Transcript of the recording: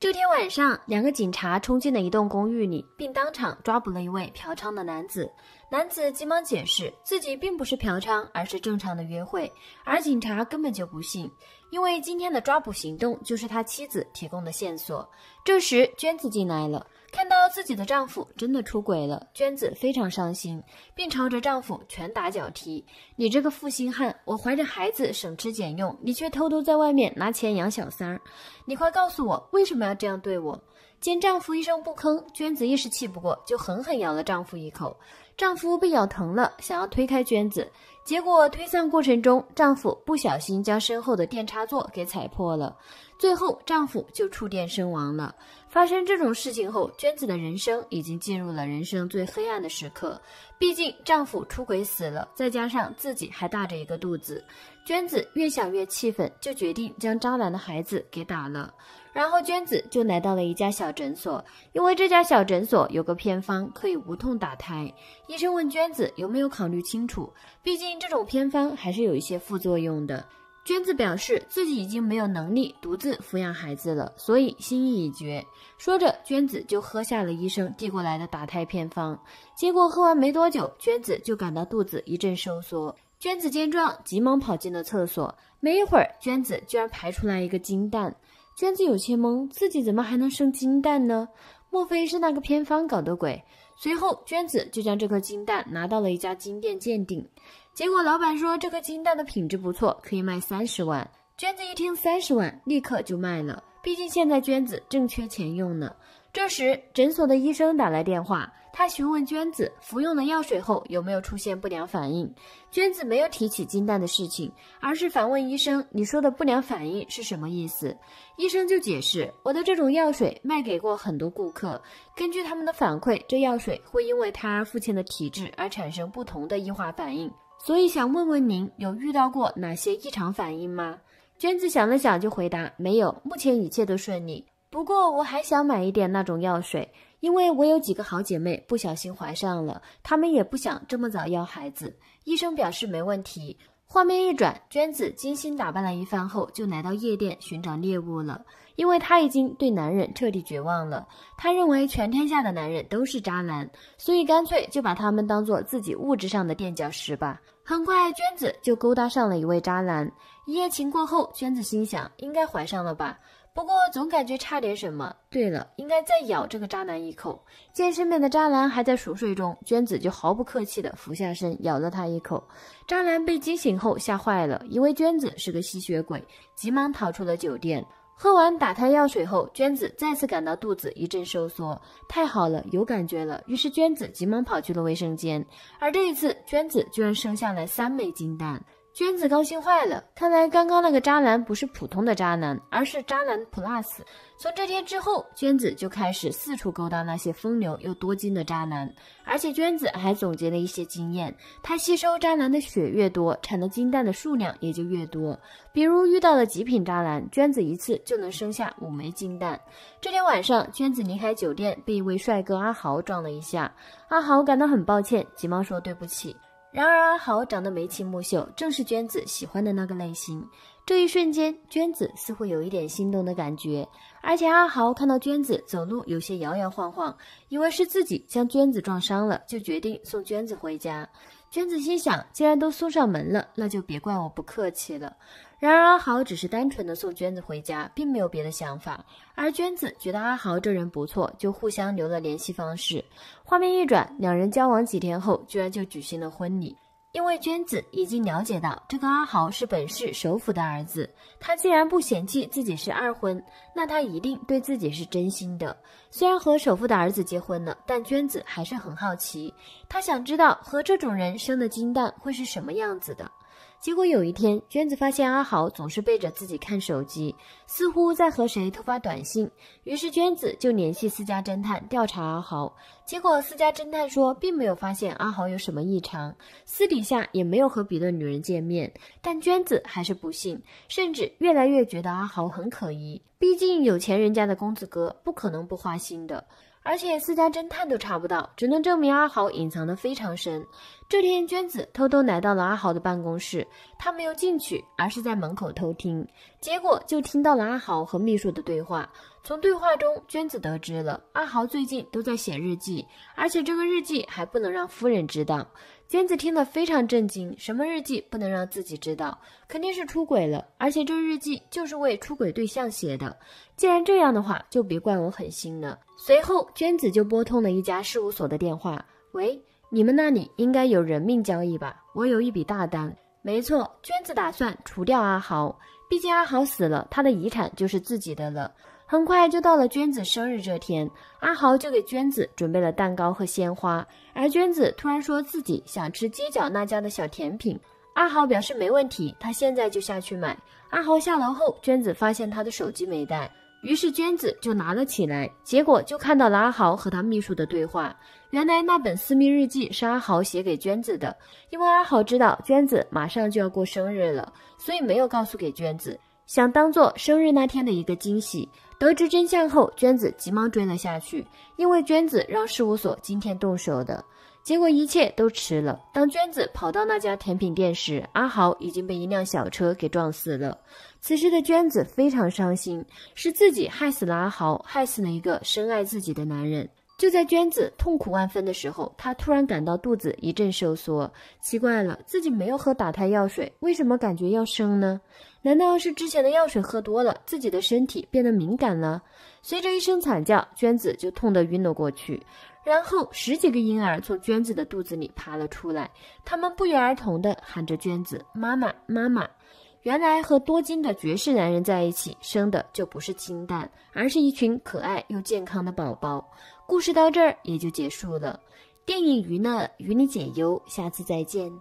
这天晚上，两个警察冲进了一栋公寓里，并当场抓捕了一位嫖娼的男子。男子急忙解释，自己并不是嫖娼，而是正常的约会，而警察根本就不信。因为今天的抓捕行动就是他妻子提供的线索。这时，娟子进来了，看到自己的丈夫真的出轨了，娟子非常伤心，并朝着丈夫拳打脚踢：“你这个负心汉！我怀着孩子省吃俭用，你却偷偷在外面拿钱养小三儿！你快告诉我为什么要这样对我！”见丈夫一声不吭，娟子一时气不过，就狠狠咬了丈夫一口。丈夫被咬疼了，想要推开娟子。结果推搡过程中，丈夫不小心将身后的电插座给踩破了，最后丈夫就触电身亡了。发生这种事情后，娟子的人生已经进入了人生最黑暗的时刻。毕竟丈夫出轨死了，再加上自己还大着一个肚子，娟子越想越气愤，就决定将渣男的孩子给打了。然后娟子就来到了一家小诊所，因为这家小诊所有个偏方可以无痛打胎。医生问娟子有没有考虑清楚，毕竟这种偏方还是有一些副作用的。娟子表示自己已经没有能力独自抚养孩子了，所以心意已决。说着，娟子就喝下了医生递过来的打胎偏方。结果喝完没多久，娟子就感到肚子一阵收缩。娟子见状，急忙跑进了厕所。没一会儿，娟子居然排出来一个金蛋。娟子有些懵，自己怎么还能生金蛋呢？莫非是那个偏方搞的鬼？随后，娟子就将这颗金蛋拿到了一家金店鉴定，结果老板说这颗金蛋的品质不错，可以卖三十万。娟子一听三十万，立刻就卖了，毕竟现在娟子正缺钱用呢。这时，诊所的医生打来电话。他询问娟子服用了药水后有没有出现不良反应，娟子没有提起金蛋的事情，而是反问医生：“你说的不良反应是什么意思？”医生就解释：“我的这种药水卖给过很多顾客，根据他们的反馈，这药水会因为胎儿父亲的体质而产生不同的异化反应，所以想问问您有遇到过哪些异常反应吗？”娟子想了想就回答：“没有，目前一切都顺利。不过我还想买一点那种药水。”因为我有几个好姐妹不小心怀上了，她们也不想这么早要孩子。医生表示没问题。画面一转，娟子精心打扮了一番后，就来到夜店寻找猎物了。因为她已经对男人彻底绝望了，她认为全天下的男人都是渣男，所以干脆就把他们当做自己物质上的垫脚石吧。很快，娟子就勾搭上了一位渣男。一夜情过后，娟子心想，应该怀上了吧。不过总感觉差点什么。对了，应该再咬这个渣男一口。见身边的渣男还在熟睡中，娟子就毫不客气地俯下身咬了他一口。渣男被惊醒后吓坏了，以为娟子是个吸血鬼，急忙逃出了酒店。喝完打胎药水后，娟子再次感到肚子一阵收缩。太好了，有感觉了。于是娟子急忙跑去了卫生间。而这一次，娟子居然生下了三枚金蛋。娟子高兴坏了，看来刚刚那个渣男不是普通的渣男，而是渣男 plus。从这天之后，娟子就开始四处勾搭那些风流又多金的渣男，而且娟子还总结了一些经验，她吸收渣男的血越多，产的金蛋的数量也就越多。比如遇到了极品渣男，娟子一次就能生下五枚金蛋。这天晚上，娟子离开酒店，被一位帅哥阿豪撞了一下，阿豪感到很抱歉，急忙说对不起。然而，阿豪长得眉清目秀，正是娟子喜欢的那个类型。这一瞬间，娟子似乎有一点心动的感觉。而且，阿豪看到娟子走路有些摇摇晃晃，以为是自己将娟子撞伤了，就决定送娟子回家。娟子心想，既然都送上门了，那就别怪我不客气了。然而阿豪只是单纯的送娟子回家，并没有别的想法。而娟子觉得阿豪这人不错，就互相留了联系方式。画面一转，两人交往几天后，居然就举行了婚礼。因为娟子已经了解到，这个阿豪是本市首富的儿子。他既然不嫌弃自己是二婚，那他一定对自己是真心的。虽然和首富的儿子结婚了，但娟子还是很好奇，她想知道和这种人生的金蛋会是什么样子的。结果有一天，娟子发现阿豪总是背着自己看手机，似乎在和谁偷发短信。于是娟子就联系私家侦探调查阿豪。结果私家侦探说，并没有发现阿豪有什么异常，私底下也没有和别的女人见面。但娟子还是不信，甚至越来越觉得阿豪很可疑。毕竟有钱人家的公子哥不可能不花心的。而且私家侦探都查不到，只能证明阿豪隐藏的非常深。这天，娟子偷偷来到了阿豪的办公室，他没有进去，而是在门口偷听，结果就听到了阿豪和秘书的对话。从对话中，娟子得知了阿豪最近都在写日记，而且这个日记还不能让夫人知道。娟子听了非常震惊，什么日记不能让自己知道？肯定是出轨了，而且这日记就是为出轨对象写的。既然这样的话，就别怪我狠心了。随后，娟子就拨通了一家事务所的电话：“喂，你们那里应该有人命交易吧？我有一笔大单。”没错，娟子打算除掉阿豪，毕竟阿豪死了，他的遗产就是自己的了。很快就到了娟子生日这天，阿豪就给娟子准备了蛋糕和鲜花。而娟子突然说自己想吃街角那家的小甜品，阿豪表示没问题，他现在就下去买。阿豪下楼后，娟子发现他的手机没带，于是娟子就拿了起来，结果就看到了阿豪和他秘书的对话。原来那本私密日记是阿豪写给娟子的，因为阿豪知道娟子马上就要过生日了，所以没有告诉给娟子。想当做生日那天的一个惊喜。得知真相后，娟子急忙追了下去，因为娟子让事务所今天动手的结果一切都迟了。当娟子跑到那家甜品店时，阿豪已经被一辆小车给撞死了。此时的娟子非常伤心，是自己害死了阿豪，害死了一个深爱自己的男人。就在娟子痛苦万分的时候，她突然感到肚子一阵收缩。奇怪了，自己没有喝打胎药水，为什么感觉要生呢？难道是之前的药水喝多了，自己的身体变得敏感了？随着一声惨叫，娟子就痛得晕了过去。然后十几个婴儿从娟子的肚子里爬了出来，他们不约而同地喊着：“娟子，妈妈，妈妈！”原来和多金的绝世男人在一起生的就不是金蛋，而是一群可爱又健康的宝宝。故事到这儿也就结束了。电影娱乐与你解忧，下次再见。